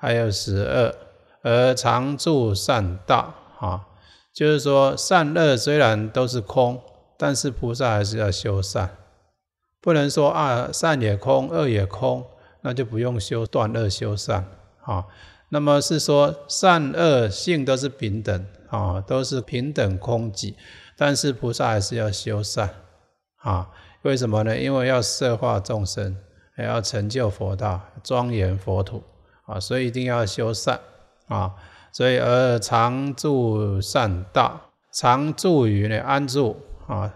还有十二，而常住善道啊，就是说善恶虽然都是空，但是菩萨还是要修善，不能说啊善也空，恶也空，那就不用修断恶修善啊。那么是说善恶性都是平等啊，都是平等空寂，但是菩萨还是要修善啊。为什么呢？因为要摄化众生，还要成就佛道，庄严佛土。啊，所以一定要修善啊，所以而常住善道，常住于呢安住啊。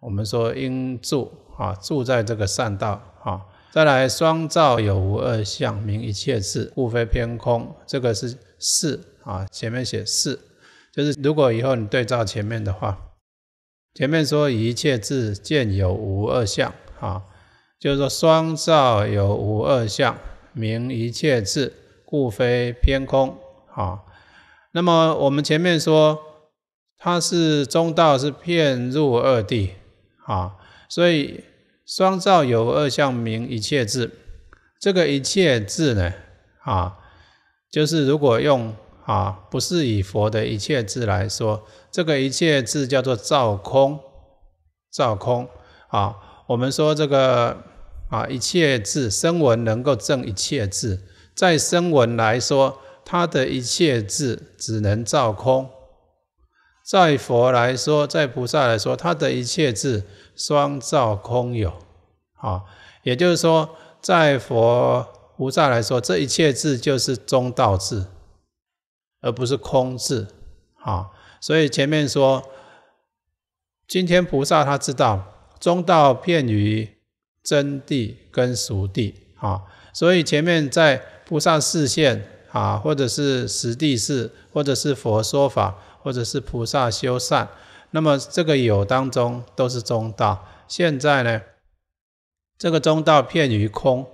我们说应住啊，住在这个善道啊。再来，双照有无二相，明一切事，故非偏空。这个是四啊，前面写四，就是如果以后你对照前面的话，前面说一切智见有无二相啊，就是说双照有无二相，明一切智。故非偏空啊。那么我们前面说，它是中道，是骗入二地啊。所以双照有二相，明一切智。这个一切智呢啊，就是如果用啊，不是以佛的一切智来说，这个一切智叫做照空，照空啊。我们说这个啊，一切智声闻能够证一切智。在声闻来说，他的一切智只能照空；在佛来说，在菩萨来说，他的一切智双照空有。啊，也就是说，在佛菩萨来说，这一切智就是中道智，而不是空智。啊，所以前面说，今天菩萨他知道中道片于真谛跟俗谛。啊，所以前面在。菩萨示现啊，或者是实地士，或者是佛说法，或者是菩萨修善，那么这个有当中都是中道。现在呢，这个中道片于空，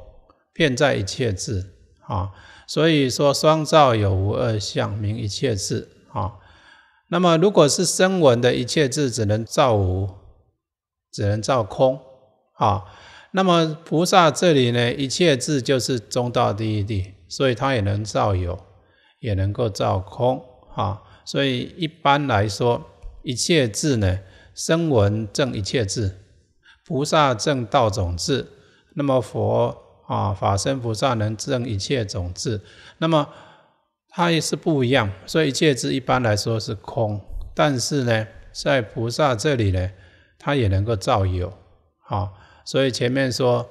片在一切智啊。所以说双照有无二相，明一切智啊。那么如果是声闻的一切智，只能照无，只能照空啊。那么菩萨这里呢，一切智就是中道第一地。所以它也能造有，也能够造空，哈。所以一般来说，一切智呢，声闻证一切智，菩萨证道种智，那么佛啊，法身菩萨能证一切种智，那么它也是不一样。所以一切智一般来说是空，但是呢，在菩萨这里呢，它也能够造有，哈。所以前面说，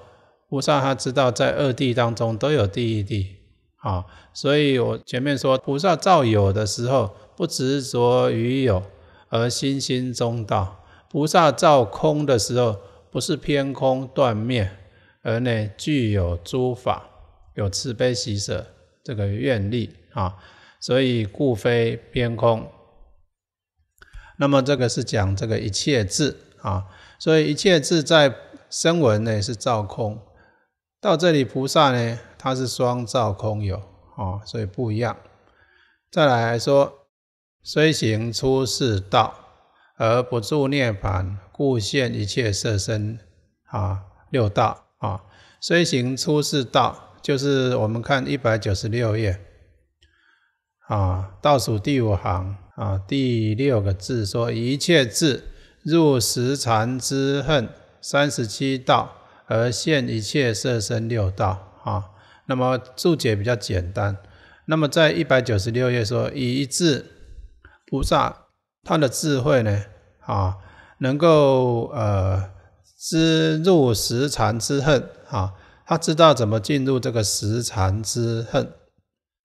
菩萨他知道在二地当中都有第一地。啊，所以我前面说，菩萨造有的时候不执着于有，而心心中道；菩萨造空的时候，不是偏空断灭，而呢具有诸法，有慈悲喜舍这个愿力啊，所以故非偏空。那么这个是讲这个一切智啊，所以一切智在声闻呢是造空，到这里菩萨呢。它是双照空有啊，所以不一样。再来说，虽行出世道，而不住涅槃，故现一切色身啊，六道啊。虽行出世道，就是我们看一百九十六页啊，倒数第五行啊，第六个字说：一切智入十禅之恨三十七道，而现一切色身六道啊。那么注解比较简单。那么在一百九十六页说，以智菩萨他的智慧呢，啊，能够呃，知入十禅之恨啊，他知道怎么进入这个十禅之恨。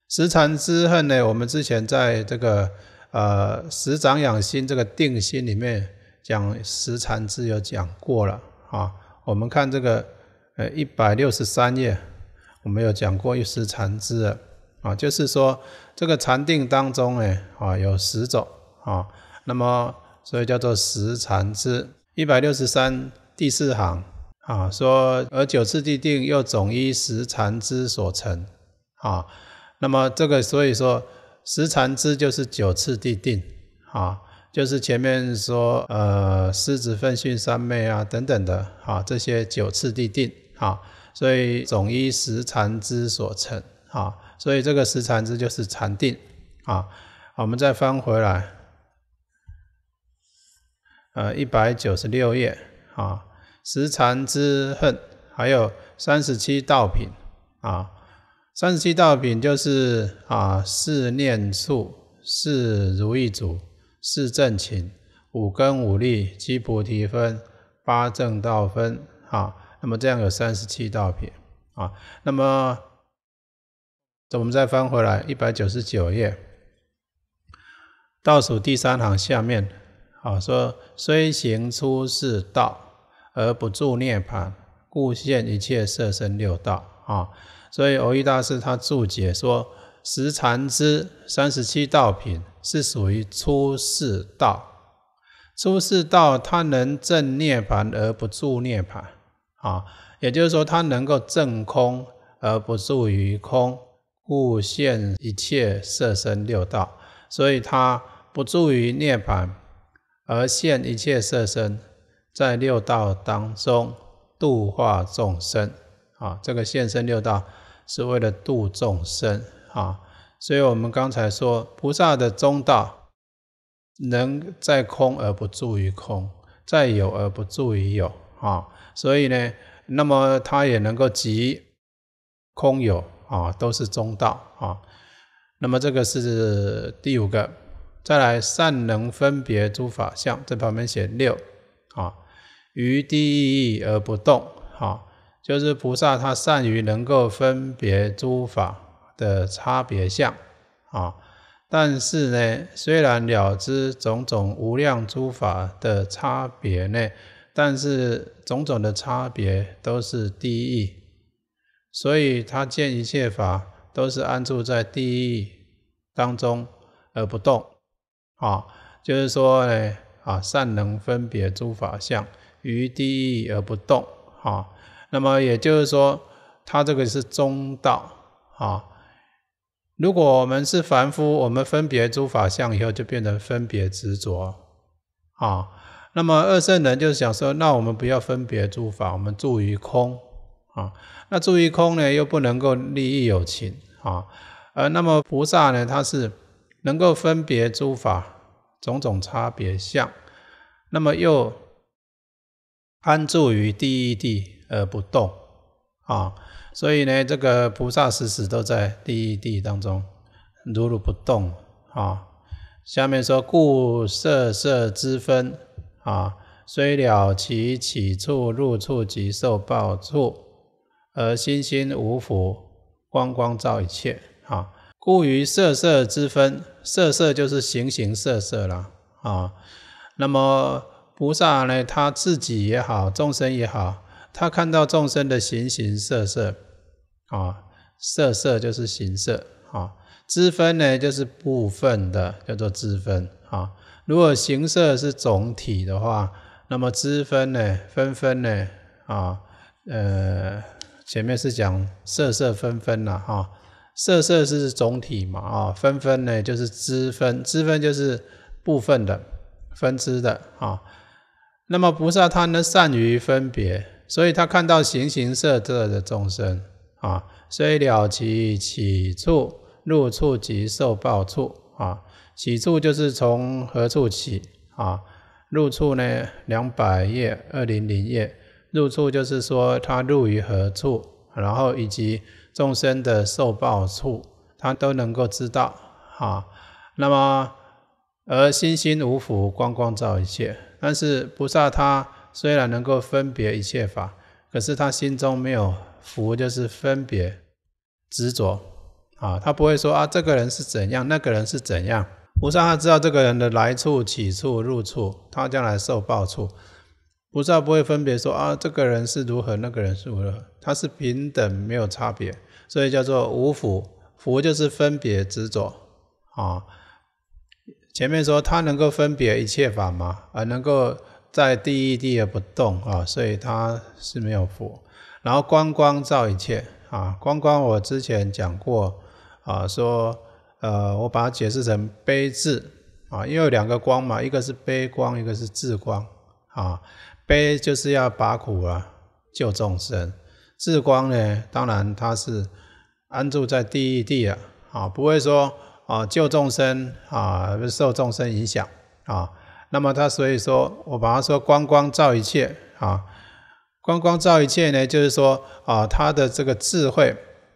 十禅之恨呢，我们之前在这个呃十掌养心这个定心里面讲十禅之有讲过了啊。我们看这个呃一百六十三页。我们有讲过十禅支，啊，就是说这个禅定当中，哎，啊，有十种，啊，那么所以叫做十禅支。一百六十三第四行，啊，说而九次地定又总依十禅支所成，啊，那么这个所以说十禅支就是九次地定，啊，就是前面说呃狮子奋迅三昧啊等等的，啊，这些九次地定，啊。所以总依十禅之所成啊，所以这个十禅之就是禅定啊。我们再翻回来，呃，一百九十六页啊，十禅之恨还有三十七道品啊。三十七道品就是啊，四念处、四如意足、四正勤、五根五力、七菩提分、八正道分啊。那么这样有三十七道品啊。那么，我们再翻回来一百九十九页，倒数第三行下面，好说虽行出世道，而不住涅槃，故现一切色身六道啊。所以，偶遇大师他注解说十禅之三十七道品是属于出世道，出世道它能证涅槃而不住涅槃。啊，也就是说，他能够证空而不住于空，故现一切色身六道，所以他不住于涅槃，而现一切色身在六道当中度化众生。啊，这个现身六道是为了度众生。啊，所以我们刚才说，菩萨的中道能在空而不住于空，在有而不住于有。啊。所以呢，那么它也能够集空有啊，都是中道啊。那么这个是第五个，再来善能分别诸法相，这旁边写六啊。于第一义而不动啊，就是菩萨他善于能够分别诸法的差别相啊。但是呢，虽然了知种种无量诸法的差别呢。但是种种的差别都是第一所以他见一切法都是安住在第一当中而不动啊。就是说呢，啊，善能分别诸法相于第一而不动啊。那么也就是说，他这个是中道啊。如果我们是凡夫，我们分别诸法相以后，就变成分别执着啊。那么二圣人就是想说，那我们不要分别诸法，我们住于空啊。那住于空呢，又不能够利益有情啊。而那么菩萨呢，他是能够分别诸法种种差别相，那么又安住于第一地而不动啊。所以呢，这个菩萨时时都在第一地当中如如不动啊。下面说故色色之分。啊，虽了其起处入处及受报处，而心心无福，光光照一切。啊，故于色色之分，色色就是形形色色啦。啊，那么菩萨呢，他自己也好，众生也好，他看到众生的形形色色。啊，色色就是形色。啊，之分呢，就是部分的，叫做之分。啊。如果形色是总体的话，那么知分呢？分分呢？啊，呃，前面是讲色色分分了哈，色色是总体嘛，啊，分分呢就是知分，知分就是部分的、分支的啊。那么菩萨他能善于分别，所以他看到形形色色的众生啊，虽了其起处、入处及受报处啊。起处就是从何处起啊？入处呢？两百页、二零零页。入处就是说他入于何处，然后以及众生的受报处，他都能够知道啊。那么，而心心无福，光光照一切。但是菩萨他虽然能够分别一切法，可是他心中没有福，就是分别执着啊。他不会说啊，这个人是怎样，那个人是怎样。菩萨他知道这个人的来处、起处、入处，他将来受报处。菩萨不会分别说啊，这个人是如何，那个人是如何，他是平等没有差别，所以叫做无福。福就是分别执着啊。前面说他能够分别一切法嘛，而能够在第一地而不动啊，所以他是没有福。然后光光照一切啊，光光我之前讲过啊，说。呃，我把它解释成悲智啊，因为有两个光嘛，一个是悲光，一个是智光啊。悲就是要把苦啊救众生，智光呢，当然它是安住在第一地啊，啊，不会说啊救众生啊受众生影响啊。那么他所以说我把它说光光照一切啊，光光照一切呢，就是说啊，他的这个智慧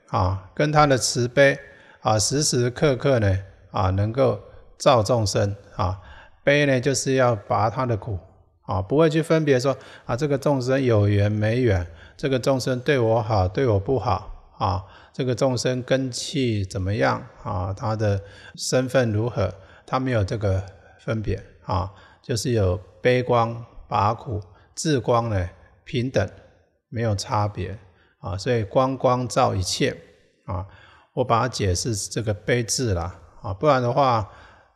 啊，跟他的慈悲。啊，时时刻刻呢，啊，能够照众生啊，悲呢就是要拔他的苦啊，不会去分别说啊，这个众生有缘没缘，这个众生对我好对我不好啊，这个众生根气怎么样啊，他的身份如何，他没有这个分别啊，就是有悲光拔苦，智光呢平等没有差别啊，所以光光照一切啊。我把它解释这个“悲”字了啊，不然的话，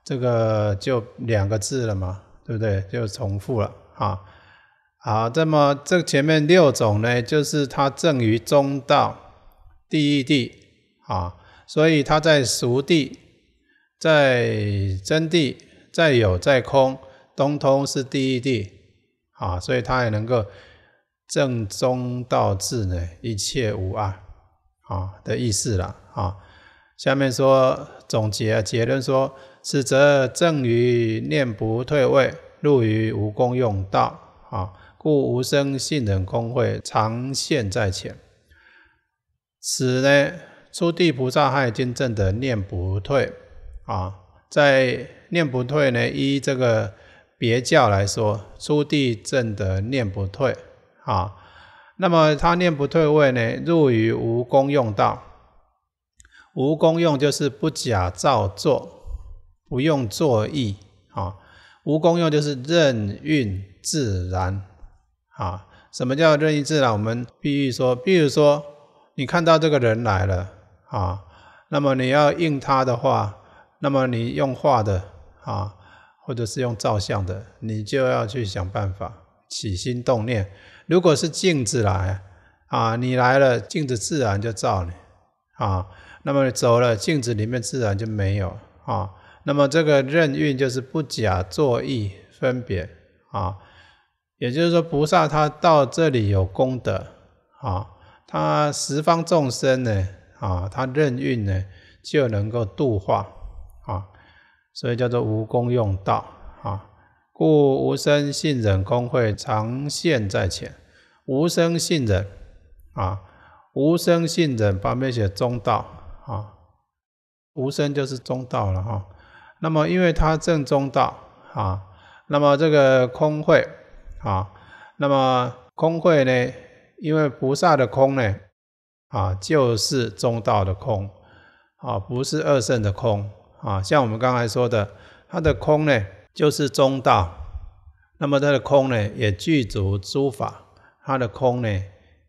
这个就两个字了嘛，对不对？就重复了啊。好，那么这前面六种呢，就是它正于中道，第一地啊，所以它在熟地、在真地、在有、在空，通通是第一地啊，所以它也能够正中道智呢，一切无碍。啊的意思了啊，下面说总结结论说，此则正于念不退位，入于无功用道啊，故无生信等空慧常现，在前。此呢，初地菩萨害经证的念不退啊，在念不退呢，依这个别教来说，初地证得念不退啊。那么他念不退位呢？入于无功用道，无功用就是不假造作，不用作意啊。无功用就是任运自然啊。什么叫任意自然？我们比喻说，比如说你看到这个人来了啊，那么你要应他的话，那么你用画的啊，或者是用照相的，你就要去想办法。起心动念，如果是镜子来啊，你来了，镜子自然就照你啊；那么你走了，镜子里面自然就没有啊。那么这个任运就是不假作意分别啊，也就是说，菩萨他到这里有功德啊，他十方众生呢啊，他任运呢就能够度化啊，所以叫做无功用道啊。故无生信忍空慧常现，在前。无生信忍，啊，无生信忍旁边写中道，啊，无生就是中道了哈。那么，因为它正中道，啊，那么这个空慧，啊，那么空慧呢，因为菩萨的空呢，啊，就是中道的空，啊，不是二圣的空，啊，像我们刚才说的，它的空呢。就是中道，那么它的空呢，也具足诸法。它的空呢，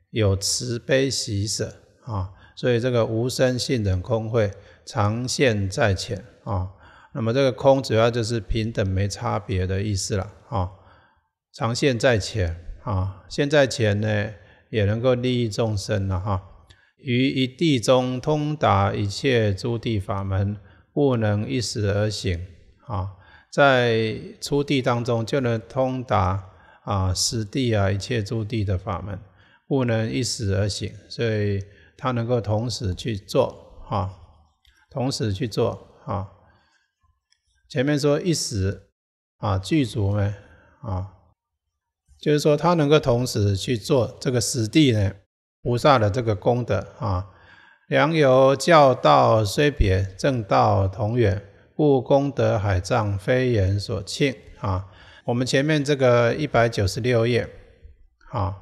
有慈悲喜舍啊，所以这个无生性等空会常现在前啊。那么这个空主要就是平等没差别的意思了啊。常现在前啊，现在前呢，也能够利益众生了哈。于一地中通达一切诸地法门，不能一时而行啊。在初地当中就能通达啊，十地啊，一切诸地的法门，不能一时而行，所以他能够同时去做啊，同时去做啊。前面说一时啊具足呢啊，就是说他能够同时去做这个实地呢菩萨的这个功德啊，良由教道虽别，正道同源。故功德海藏非言所庆啊！我们前面这个一百九十六页，啊，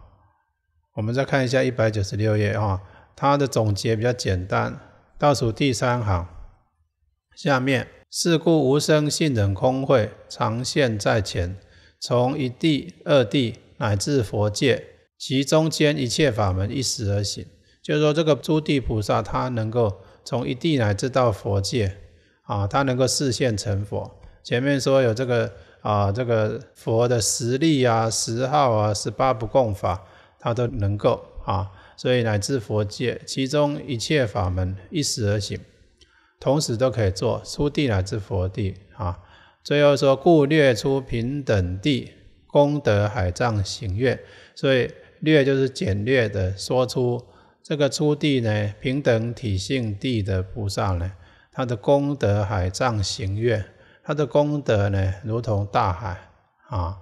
我们再看一下一百九十六页啊，它的总结比较简单，倒数第三行，下面是故无生性等空慧常现，在前，从一地二地乃至佛界，其中间一切法门一时而行。就是说这个诸地菩萨他能够从一地乃至到佛界。啊，他能够视现成佛。前面说有这个啊，这个佛的实力啊、十号啊、十八不共法，他都能够啊，所以乃至佛界，其中一切法门一时而行，同时都可以做出地乃至佛地啊。最后说，故略出平等地功德海藏行愿，所以略就是简略的说出这个出地呢，平等体性地的菩萨呢。他的功德海藏行愿，他的功德呢，如同大海啊。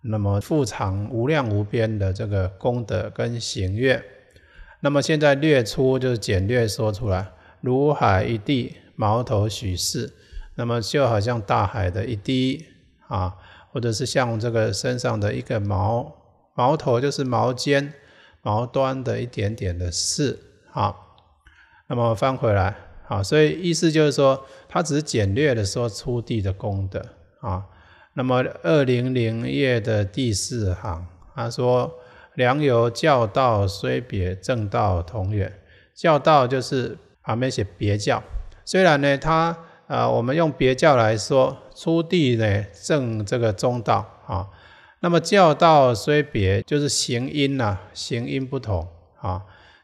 那么富藏无量无边的这个功德跟行愿，那么现在略出就是简略说出来，如海一滴毛头许氏，那么就好像大海的一滴啊，或者是像这个身上的一个毛毛头，就是毛尖毛端的一点点的事啊。那么翻回来。啊，所以意思就是说，他只是简略的说出地的功德啊。那么二零零页的第四行，他说：“良由教道虽别正道同源，教道就是旁边写别教，虽然呢，他呃，我们用别教来说出地呢正这个中道啊。那么教道虽别，就是行因呐，行因不同啊。”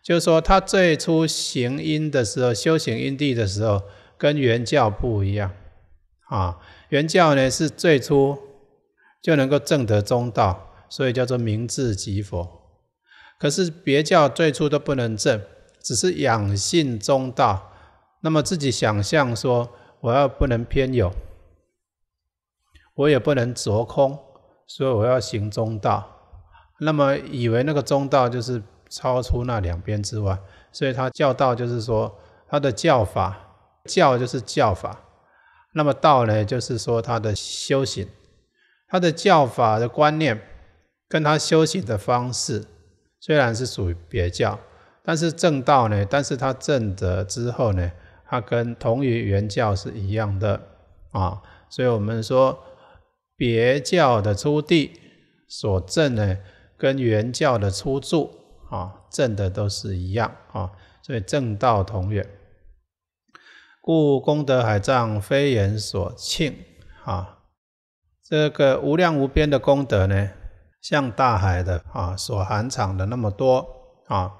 就是说，他最初行因的时候，修行因地的时候，跟原教不一样啊。原教呢是最初就能够证得中道，所以叫做明智即佛。可是别教最初都不能证，只是养性中道。那么自己想象说，我要不能偏有，我也不能着空，所以我要行中道。那么以为那个中道就是。超出那两边之外，所以他教道就是说，他的教法，教就是教法，那么道呢，就是说他的修行，他的教法的观念，跟他修行的方式，虽然是属于别教，但是正道呢，但是他正得之后呢，他跟同于原教是一样的啊，所以我们说别教的出地所正呢，跟原教的出处啊，正的都是一样啊，所以正道同源，故功德海藏，非言所庆啊。这个无量无边的功德呢，像大海的啊，所含藏的那么多啊，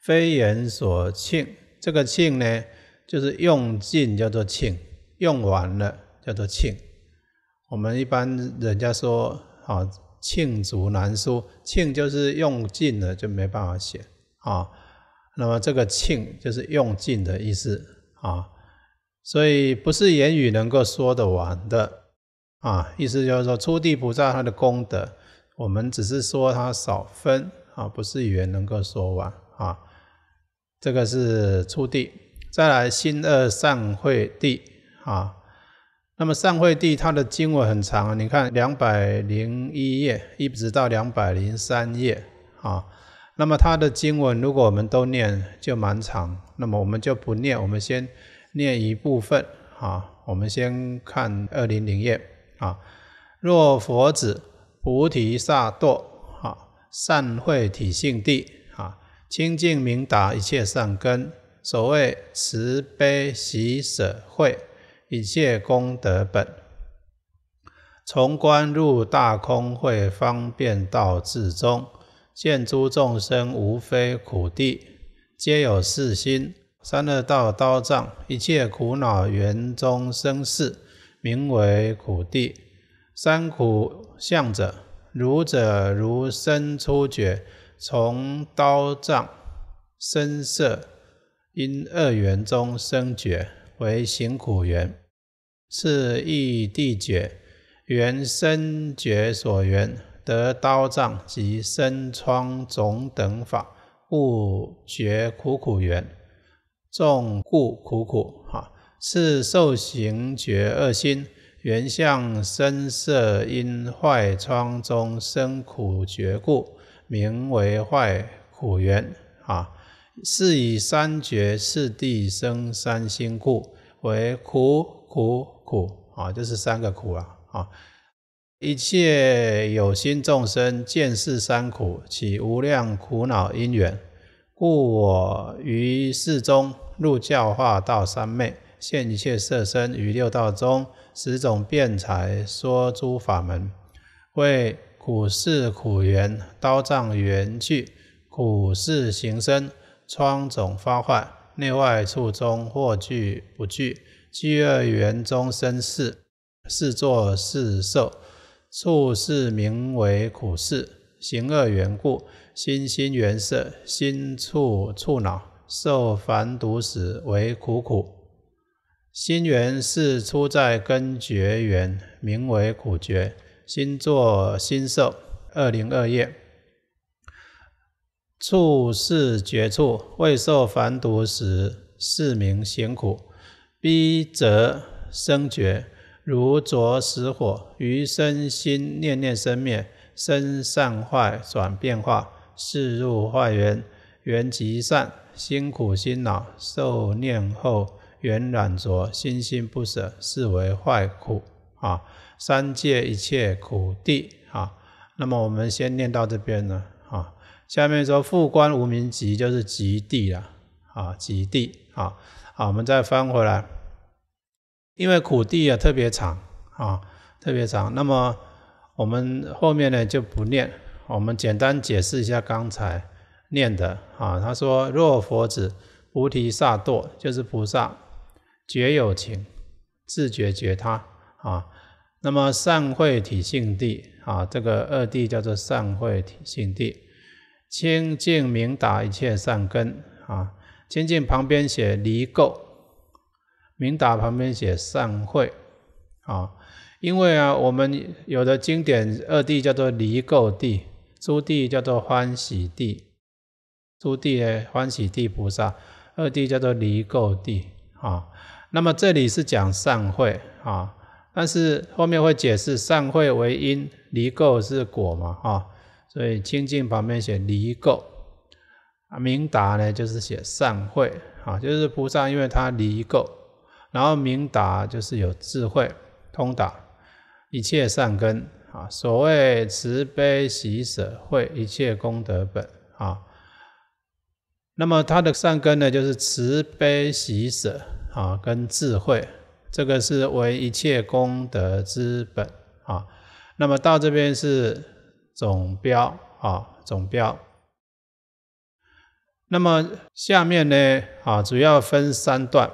非言所庆。这个庆呢，就是用尽叫做庆，用完了叫做庆。我们一般人家说啊。罄竹难书，罄就是用尽了就没办法写啊。那么这个罄就是用尽的意思啊，所以不是言语能够说得完的啊。意思就是说，初地菩萨他的功德，我们只是说他少分啊，不是语言能够说完啊。这个是初地，再来心二善会地啊。那么善慧地，它的经文很长，啊，你看两百零一页，一直到两百零三页啊。那么它的经文如果我们都念就蛮长，那么我们就不念，我们先念一部分啊。我们先看二零零页啊。若佛子菩提萨埵啊，善慧体性地啊，清净明达一切善根，所谓慈悲喜舍慧。一切功德本，从观入大空会方便道至中，见诸众生无非苦地，皆有四心三恶道刀杖，一切苦恼缘中生事，名为苦地。三苦相者，如者如生出绝，从刀杖身色因二缘中生觉。为行苦缘，是意地觉，缘生觉所缘，得刀杖及身疮肿等法，故觉苦苦缘，众故苦苦。哈，是受行觉恶心，缘相深色因坏疮中生苦觉故，名为坏苦缘。啊。是以三觉四地生三心故，为苦苦苦啊，就是三个苦啊啊！一切有心众生见是三苦，起无量苦恼因缘，故我于世中入教化道三昧，现一切色身于六道中，十种辩才说诸法门，为苦是苦缘刀杖缘去苦是行身。疮肿发坏，内外触中，或聚不聚，聚恶缘中生事，事作事受，处事名为苦事，行恶缘故，心心缘色，心触触恼，受烦毒死为苦苦。心缘是出在根觉缘，名为苦觉，心作心受。二零二页。处事绝处，未受凡毒时，是名行苦；逼则生觉，如着实火，于身心念念生灭，身善坏转变化，是入坏缘。缘即善，辛苦辛恼，受念后缘软着，心心不舍，是为坏苦。啊，三界一切苦地。啊，那么我们先念到这边呢。下面说复观无名极就是极地了啊，极地啊，好，我们再翻回来，因为苦地啊特别长啊，特别长，那么我们后面呢就不念，我们简单解释一下刚才念的啊，他说若佛子菩提萨埵就是菩萨，觉有情自觉觉他啊，那么善慧体性地啊，这个二地叫做善慧体性地。清净明达一切善根啊，清净旁边写离垢，明达旁边写善慧啊。因为啊，我们有的经典二地叫做离垢地，诸地叫做欢喜地，诸地嘞欢喜地菩萨，二地叫做离垢地啊。那么这里是讲善慧啊，但是后面会解释善慧为因，离垢是果嘛啊。所以清净旁边写离垢啊，明达呢就是写善慧啊，就是菩萨，因为他离垢，然后明达就是有智慧，通达一切善根啊。所谓慈悲喜舍，会一切功德本啊。那么他的善根呢，就是慈悲喜舍啊，跟智慧，这个是为一切功德之本啊。那么到这边是。总标啊，总标。那么下面呢啊，主要分三段。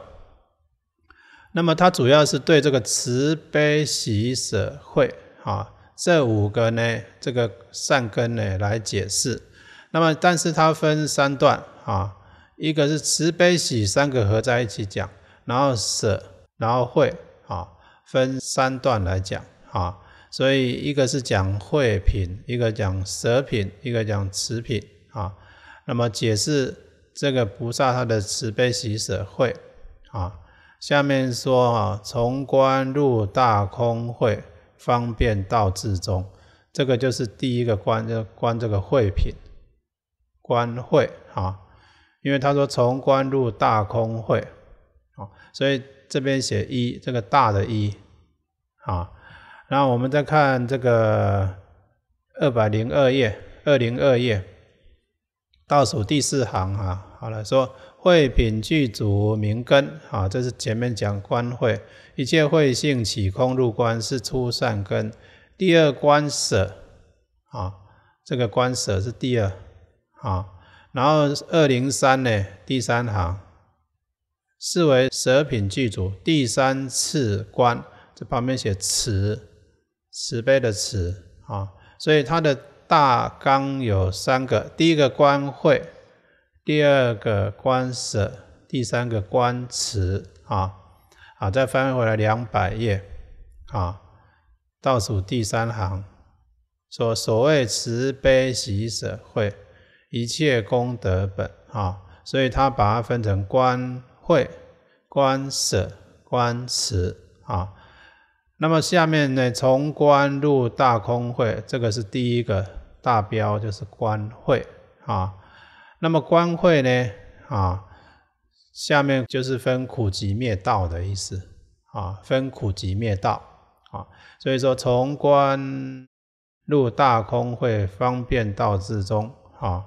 那么它主要是对这个慈悲喜舍会啊这五个呢，这个善根呢来解释。那么但是它分三段啊，一个是慈悲喜三个合在一起讲，然后舍，然后会啊，分三段来讲啊。所以，一个是讲会品，一个讲舍品，一个讲持品啊。那么解释这个菩萨他的慈悲喜舍会啊。下面说啊，从观入大空会，方便道至中，这个就是第一个观，就观这个会品，观会啊。因为他说从观入大空会，啊，所以这边写一，这个大的一啊。然后我们再看这个二百零二页，二零二页倒数第四行啊，好了，说会品具足明根啊，这是前面讲观会，一切慧性起空入观是初善根，第二观舍啊，这个观舍是第二啊，然后二零三呢，第三行，是为舍品具足第三次观，这旁边写持。慈悲的慈啊，所以它的大纲有三个：第一个观慧，第二个观舍，第三个观慈啊。好，再翻回来两百页啊，倒数第三行说：“所谓慈悲喜舍慧，一切功德本啊。”所以它把它分成观慧、观舍、观慈啊。那么下面呢，从观入大空会，这个是第一个大标，就是观会啊。那么观会呢，啊，下面就是分苦集灭道的意思啊，分苦集灭道啊。所以说从观入大空会方便道至中啊。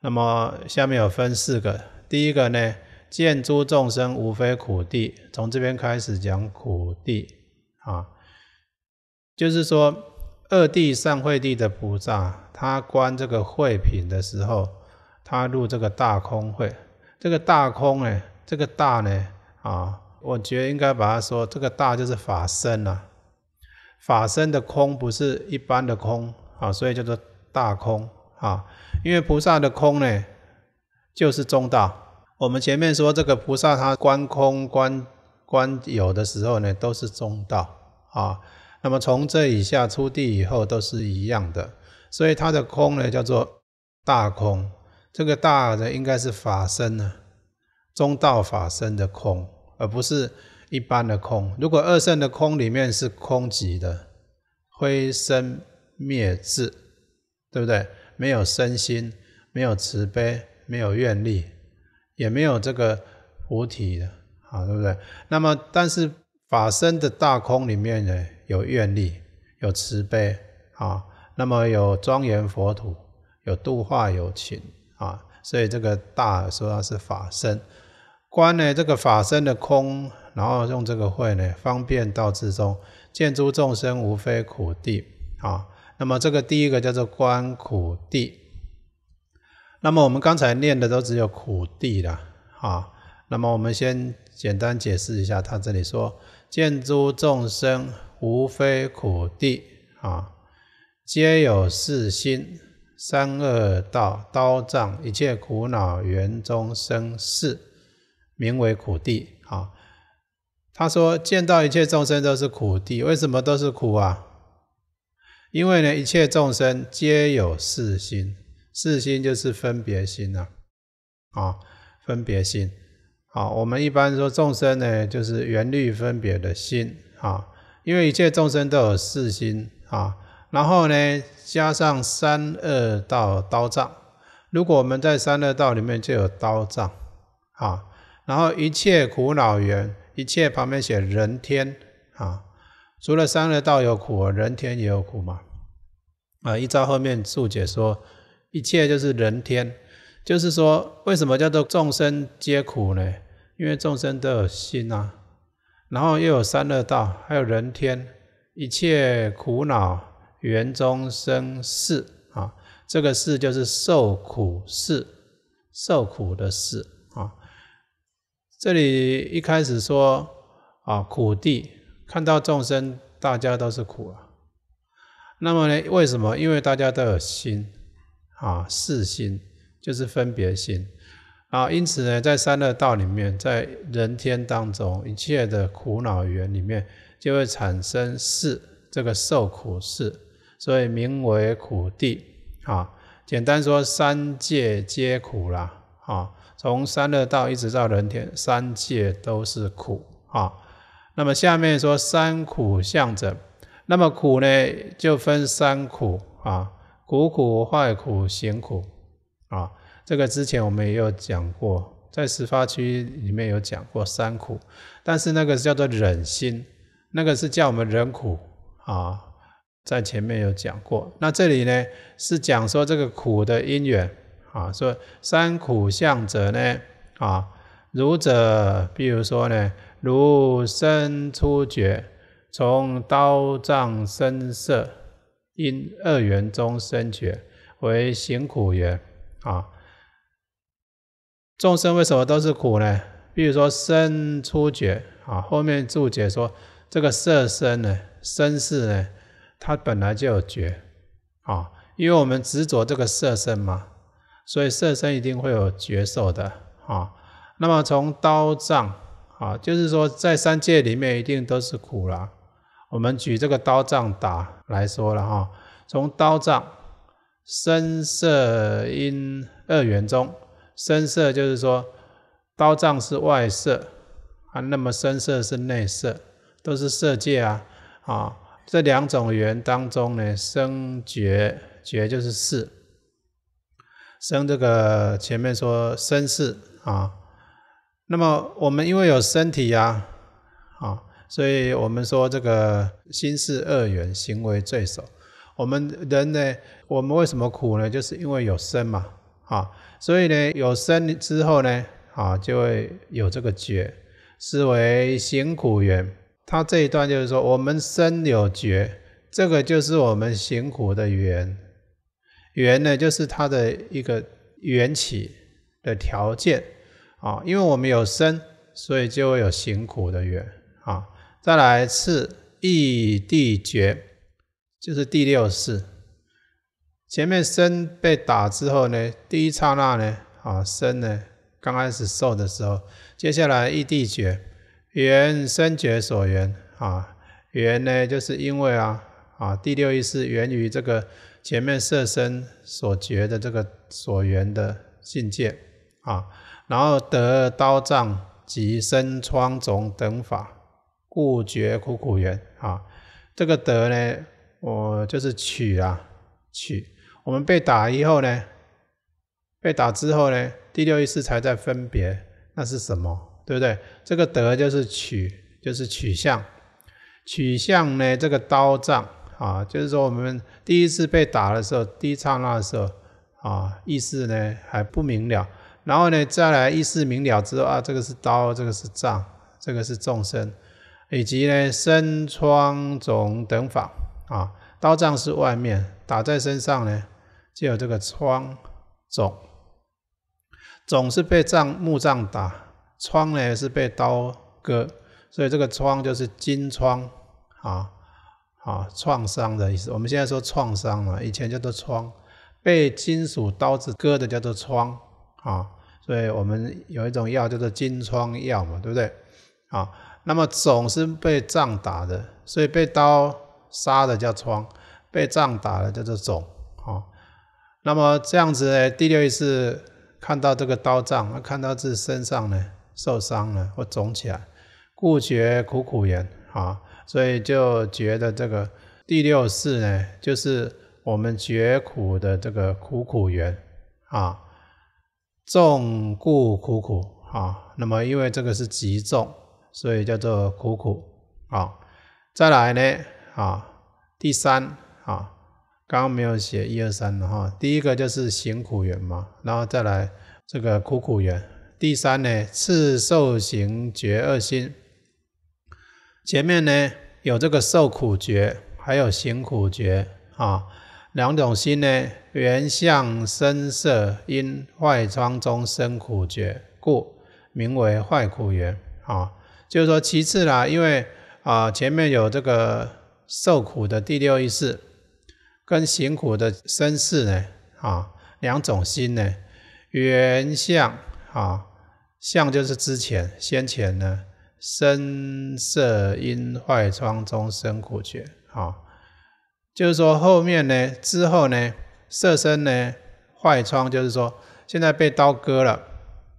那么下面有分四个，第一个呢，见诸众生无非苦地，从这边开始讲苦地。啊，就是说，二地上会地的菩萨，他观这个会品的时候，他入这个大空会。这个大空，呢，这个大呢，啊，我觉得应该把它说，这个大就是法身啊。法身的空不是一般的空啊，所以叫做大空啊。因为菩萨的空呢，就是中道。我们前面说这个菩萨，他观空观。观有的时候呢，都是中道啊。那么从这以下出地以后，都是一样的。所以它的空呢，叫做大空。这个大的应该是法身呢，中道法身的空，而不是一般的空。如果二圣的空里面是空寂的，灰身灭智，对不对？没有身心，没有慈悲，没有愿力，也没有这个菩提的。啊，对不对？那么，但是法身的大空里面呢，有愿力，有慈悲啊，那么有庄严佛土，有度化有情啊，所以这个大说它是法身观呢，这个法身的空，然后用这个会呢，方便到至终，见诸众生无非苦地啊。那么这个第一个叫做观苦地。那么我们刚才念的都只有苦地了啊。那么我们先。简单解释一下，他这里说：见诸众生无非苦地啊，皆有四心三恶道刀杖，一切苦恼源中生事，名为苦地啊。他说见到一切众生都是苦地，为什么都是苦啊？因为呢，一切众生皆有四心，四心就是分别心呐，啊，分别心。啊，我们一般说众生呢，就是缘虑分别的心啊，因为一切众生都有四心啊，然后呢加上三恶道刀障，如果我们在三恶道里面就有刀障啊，然后一切苦恼源，一切旁边写人天啊，除了三恶道有苦，人天也有苦嘛啊，一照后面注解说一切就是人天，就是说为什么叫做众生皆苦呢？因为众生都有心啊。然后又有三乐道，还有人天，一切苦恼缘中生事啊，这个事就是受苦事，受苦的事啊。这里一开始说啊，苦地看到众生，大家都是苦啊。那么呢，为什么？因为大家都有心啊，是心就是分别心。啊，因此呢，在三恶道里面，在人天当中，一切的苦恼源里面，就会产生是这个受苦是，所以名为苦地。啊，简单说，三界皆苦啦。啊，从三恶道一直到人天，三界都是苦。啊，那么下面说三苦相征，那么苦呢，就分三苦啊，苦苦、坏苦、行苦。啊。这个之前我们也有讲过，在十发区里面有讲过三苦，但是那个叫做忍心，那个是叫我们忍苦啊，在前面有讲过。那这里呢是讲说这个苦的因缘啊，说三苦相者呢啊，如者，比如说呢，如生出绝，从刀杖身色因二缘中生觉，为行苦缘啊。众生为什么都是苦呢？比如说生出觉啊，后面注解说这个色身呢，身是呢，它本来就有觉啊，因为我们执着这个色身嘛，所以色身一定会有觉受的啊。那么从刀杖啊，就是说在三界里面一定都是苦啦。我们举这个刀杖打来说了哈，从刀杖、身色、因二缘中。生色就是说，刀杖是外色，啊，那么生色是内色，都是色界啊，啊，这两种缘当中呢，生觉觉就是色。生这个前面说身事啊，那么我们因为有身体呀，啊，所以我们说这个心事二缘行为罪首，我们人呢，我们为什么苦呢？就是因为有身嘛，啊。所以呢，有生之后呢，啊，就会有这个觉，是为行苦缘。它这一段就是说，我们生有觉，这个就是我们行苦的缘。缘呢，就是它的一个缘起的条件啊。因为我们有生，所以就会有行苦的缘啊。再来次，异地觉，就是第六世。前面身被打之后呢，第一刹那呢，啊，身呢刚开始受的时候，接下来易地觉，缘身觉所缘，啊，缘呢就是因为啊，啊，第六意识源于这个前面色身所觉的这个所缘的境界，啊，然后得刀杖及身疮肿等法，故觉苦苦缘，啊，这个得呢，我就是取啊，取。我们被打以后呢？被打之后呢？第六意识才在分别，那是什么？对不对？这个德就是取，就是取向。取向呢？这个刀杖啊，就是说我们第一次被打的时候，第一刹那的时候啊，意识呢还不明了。然后呢，再来意识明了之后啊，这个是刀，这个是杖，这个是众生，以及呢身、疮、肿等法啊。刀杖是外面打在身上呢。就有这个疮肿，肿是被杖木杖打，疮呢是被刀割，所以这个疮就是金疮啊啊创伤的意思。我们现在说创伤了，以前叫做疮，被金属刀子割的叫做疮啊，所以我们有一种药叫做金疮药嘛，对不对？啊，那么肿是被杖打的，所以被刀杀的叫疮，被杖打的叫做肿啊。那么这样子，呢，第六一次看到这个刀杖，看到自己身上呢受伤了或肿起来，故觉苦苦缘啊，所以就觉得这个第六世呢，就是我们觉苦的这个苦苦缘啊，重故苦苦啊。那么因为这个是极重，所以叫做苦苦啊。再来呢啊，第三啊。刚刚没有写一二三的哈，第一个就是行苦缘嘛，然后再来这个苦苦缘。第三呢，次受行觉二心。前面呢有这个受苦觉，还有行苦觉啊，两种心呢，原相生色因坏疮中生苦觉，故名为坏苦缘啊。就是说其次啦，因为啊前面有这个受苦的第六意识。跟行苦的身世呢，啊，两种心呢，原相啊，相就是之前先前呢，身色因坏疮中生苦觉啊，就是说后面呢，之后呢，色身呢坏疮，就是说现在被刀割了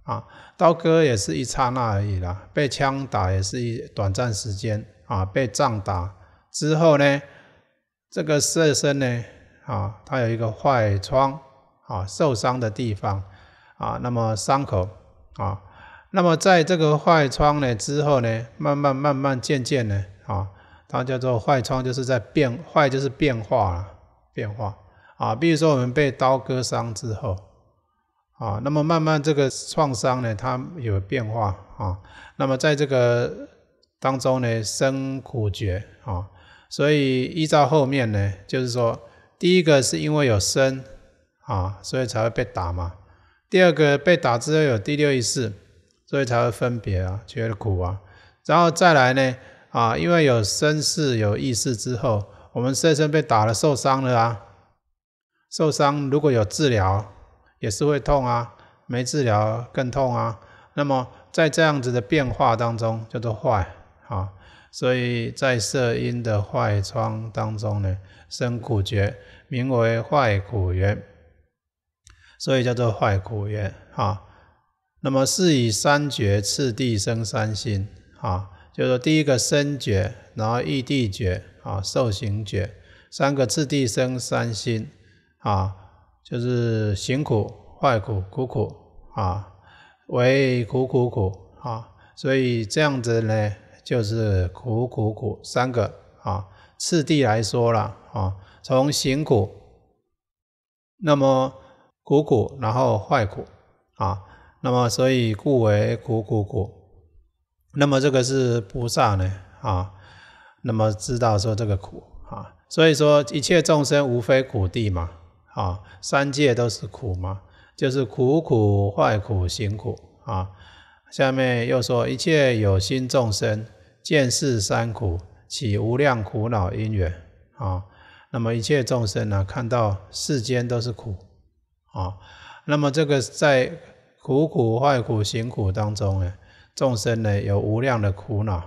啊，刀割也是一刹那而已啦，被枪打也是一短暂时间啊，被杖打之后呢。这个色身呢，啊，它有一个坏疮，啊，受伤的地方，啊，那么伤口，啊，那么在这个坏疮呢之后呢，慢慢慢慢渐渐呢，啊，它叫做坏疮，就是在变坏，就是变化了，变化，啊，比如说我们被刀割伤之后，啊，那么慢慢这个创伤呢，它有变化，啊，那么在这个当中呢，生苦觉，啊。所以依照后面呢，就是说，第一个是因为有生啊，所以才会被打嘛。第二个被打之后有第六意识，所以才会分别啊，觉得苦啊。然后再来呢，啊，因为有生是有意识之后，我们生生被打了、受伤了啊。受伤如果有治疗，也是会痛啊；没治疗更痛啊。那么在这样子的变化当中，叫做坏啊。所以在色阴的坏窗当中呢，生苦觉，名为坏苦缘，所以叫做坏苦缘啊。那么是以三觉次第生三心啊，就是说第一个生觉，然后异地觉啊，受行觉，三个次第生三心啊，就是行苦、坏苦、苦苦啊，为苦苦苦啊，所以这样子呢。就是苦苦苦三个啊次第来说了啊，从行苦，那么苦苦，然后坏苦啊，那么所以故为苦苦苦，那么这个是菩萨呢啊，那么知道说这个苦啊，所以说一切众生无非苦地嘛啊，三界都是苦嘛，就是苦苦坏苦行苦啊，下面又说一切有心众生。见世三苦，起无量苦恼因缘啊。那么一切众生呢，看到世间都是苦啊。那么这个在苦苦、坏苦、行苦当中呢，众生呢有无量的苦恼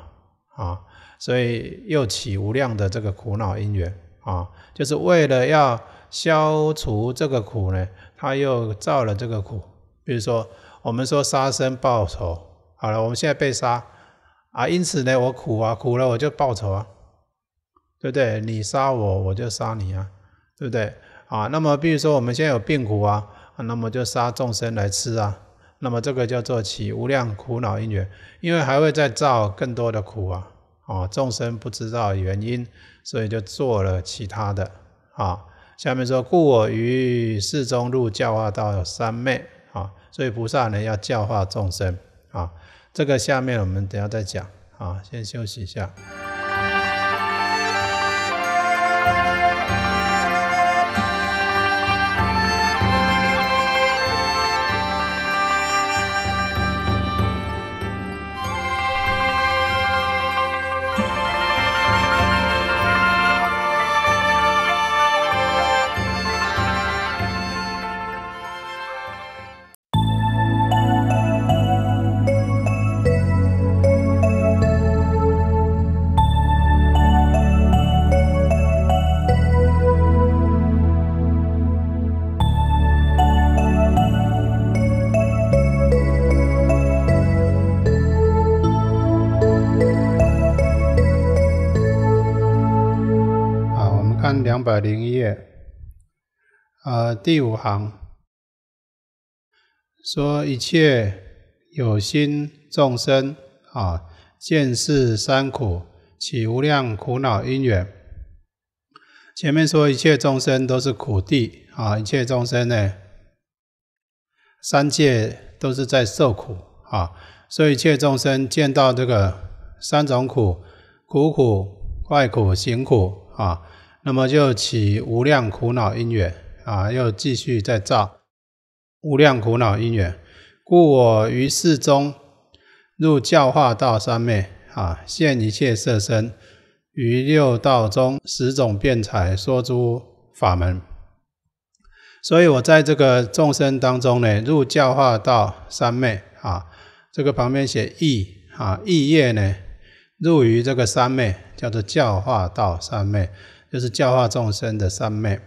啊，所以又起无量的这个苦恼因缘啊，就是为了要消除这个苦呢，他又造了这个苦。比如说，我们说杀生报仇，好了，我们现在被杀。啊，因此呢，我苦啊，苦了我就报仇啊，对不对？你杀我，我就杀你啊，对不对？啊，那么比如说我们现在有病苦啊，那么就杀众生来吃啊，那么这个叫做起无量苦恼因缘，因为还会再造更多的苦啊。啊，众生不知道原因，所以就做了其他的。啊，下面说故我于世中入教化道三昧啊，所以菩萨呢要教化众生啊。这个下面我们等下再讲啊，先休息一下。零页，呃，第五行说：“一切有心众生啊，见是三苦，起无量苦恼因缘。”前面说一切众生都是苦地啊，一切众生呢，三界都是在受苦啊，所以一切众生见到这个三种苦：苦苦、外苦、行苦啊。那么就起无量苦恼因缘啊，又继续再造无量苦恼因缘，故我于世中入教化道三昧啊，现一切色身于六道中十种辩才说诸法门。所以我在这个众生当中呢，入教化道三昧啊，这个旁边写意啊，意业呢入于这个三昧，叫做教化道三昧。就是教化众生的三昧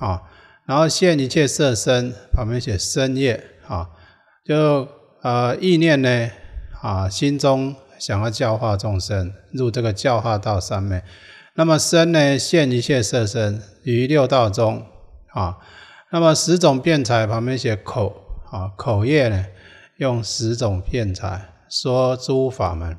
啊，然后现一切色身，旁边写身业啊，就呃意念呢啊，心中想要教化众生，入这个教化道三昧。那么身呢，现一切色身于六道中啊。那么十种辩才旁边写口啊，口业呢，用十种辩才说诸法门，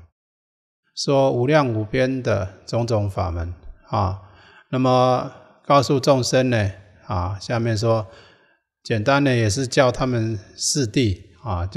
说无量无边的种种法门啊。那么告诉众生呢？啊，下面说，简单的也是叫他们四弟啊。